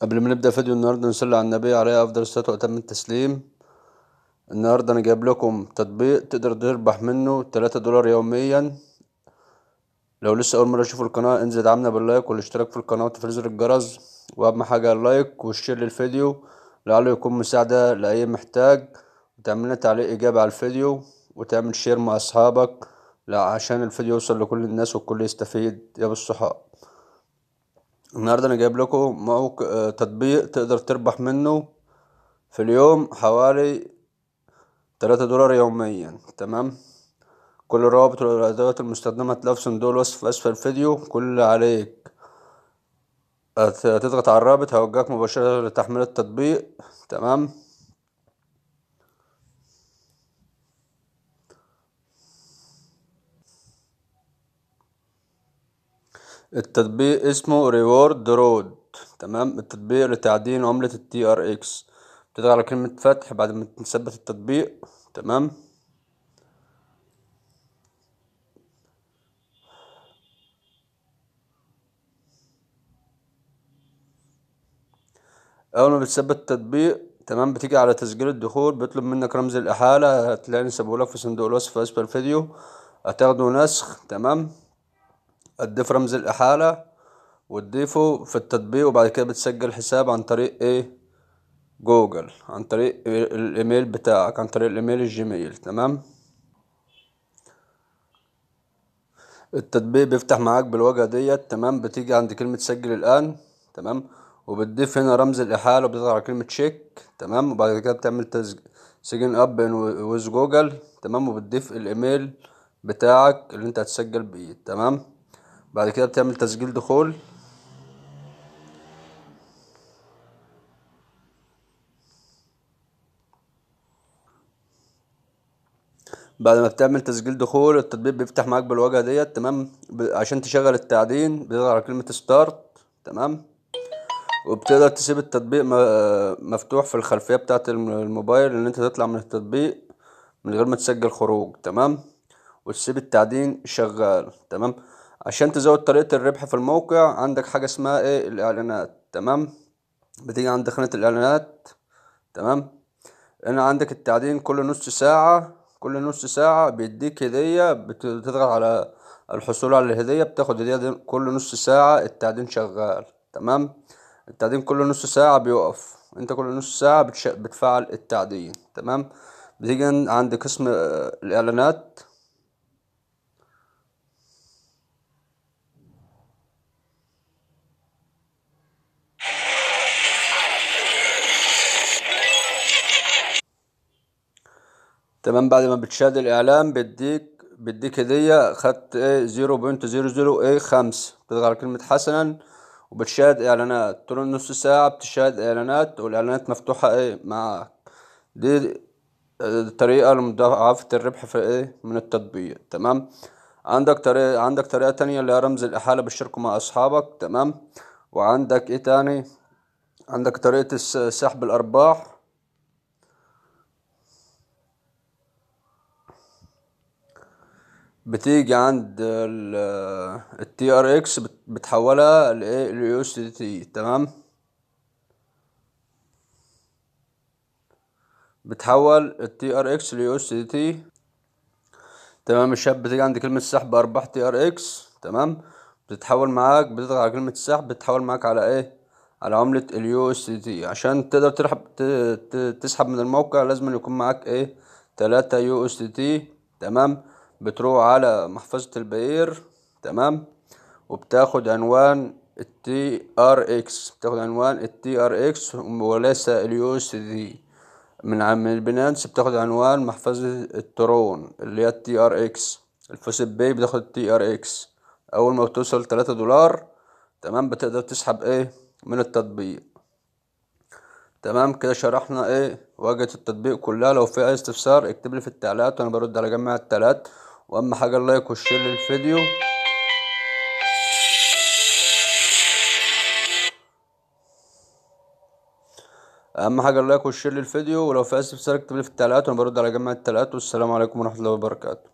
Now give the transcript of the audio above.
قبل ما نبدا فيديو النهارده نصلي على النبي عليه افضل الصلاه واتم التسليم النهارده انا جايب لكم تطبيق تقدر تربح منه 3 دولار يوميا لو لسه اول مره تشوف القناه انزل ادعمنا باللايك والاشتراك في القناه وتفعيل زر الجرس واهم حاجه اللايك والشير للفيديو لعله يكون مساعده لاي محتاج وتعمل تعليق ايجابي على الفيديو وتعمل شير مع اصحابك لا عشان الفيديو يوصل لكل الناس والكل يستفيد يا بالصحاب النهاردة أنا جايب لكم موقع آه، تطبيق تقدر تربح منه في اليوم حوالي تلاتة دولار يوميا تمام كل الروابط والأدوات المستخدمة هتلاقيها في صندوق الوصف أسفل الفيديو كل اللي عليك هتضغط على الرابط هيوجهك مباشرة لتحميل التطبيق تمام التطبيق اسمه ريورد رود تمام التطبيق لتعدين عملة التي ار اكس بتضغط على كلمة فتح بعد ما تثبت التطبيق تمام اول ما بتثبت التطبيق تمام بتيجي على تسجيل الدخول بيطلب منك رمز الاحالة هتلاقيني سابهولك في صندوق الوصف في اسفل الفيديو هتاخده نسخ تمام تضيف رمز الإحالة وتضيفه في التطبيق وبعد كده بتسجل حساب عن طريق ايه جوجل عن طريق الايميل بتاعك عن طريق الايميل الجيميل تمام التطبيق بيفتح معاك بالواجهة ديت تمام بتيجي عند كلمة سجل الآن تمام وبتضيف هنا رمز الإحالة وبتضغط على كلمة شيك تمام وبعد كده بتعمل تسج... سجن أب ويز جوجل تمام وبتضيف الإيميل بتاعك اللي أنت هتسجل بيه تمام بعد كده بتعمل تسجيل دخول بعد ما بتعمل تسجيل دخول التطبيق بيفتح معاك بالواجهه ديت تمام عشان تشغل التعدين بتضغط على كلمه ستارت تمام وبتقدر تسيب التطبيق مفتوح في الخلفيه بتاعه الموبايل ان انت تطلع من التطبيق من غير ما تسجل خروج تمام وتسيب التعدين شغال تمام عشان تزود طريقة الربح في الموقع عندك حاجة اسمها ايه الاعلانات تمام بتيجي عند خانة الاعلانات تمام هنا عندك التعدين كل نص ساعة كل نص ساعة بيديك هدية بتضغط على الحصول على الهدية بتاخد هدية كل نص ساعة التعدين شغال تمام التعدين كل نص ساعة بيقف انت كل نص ساعة بتش... بتفعل التعدين تمام بتيجي عند قسم آه، الاعلانات تمام بعد ما بتشاهد الاعلان بيديك بيديك هدية خدت ايه زيرو بوينت زيرو زيرو ايه خمسة بتضغط على كلمة حسنا وبتشاهد اعلانات طول النص ساعة بتشاهد اعلانات والاعلانات مفتوحة ايه معاك دي طريقة لمضاعفة الربح في ايه من التطبيق تمام عندك طريقة عندك طريقة تانية اللي هي رمز الإحالة بالشركة مع أصحابك تمام وعندك ايه تاني عندك طريقة سحب الأرباح بتيجي عند التي ار اكس بتحولها لايه دي تي تمام بتحول التي ار اكس اس دي تي تمام الشاب بتيجي عند كلمة سحب ارباح تي ار اكس تمام بتتحول معاك بتضغط على كلمة السحب بتتحول معاك على ايه على عملة اليو اس تي عشان تقدر ترحب تسحب من الموقع لازم يكون معاك ايه تلاتة يو اس تي تمام بتروح على محفظة البير تمام وبتاخد عنوان التي ار اكس بتاخد عنوان التي ار اكس وليس اليو اس دي من عن بنانس بتاخد عنوان محفظة الترون اللي هي التي ار اكس الفوسيت باي بتاخد التي ار اكس اول ما بتوصل تلاتة دولار تمام بتقدر تسحب ايه من التطبيق تمام كده شرحنا ايه واجهة التطبيق كلها لو في اي استفسار اكتبلي في التعليقات وانا برد على جميع التعليقات واهم حاجه اللايك والشير للفيديو اهم حاجه اللايك والشير للفيديو ولو في اسئله سالك اكتب لي في التعليقات وانا برد على جميع التعليقات والسلام عليكم ورحمه الله وبركاته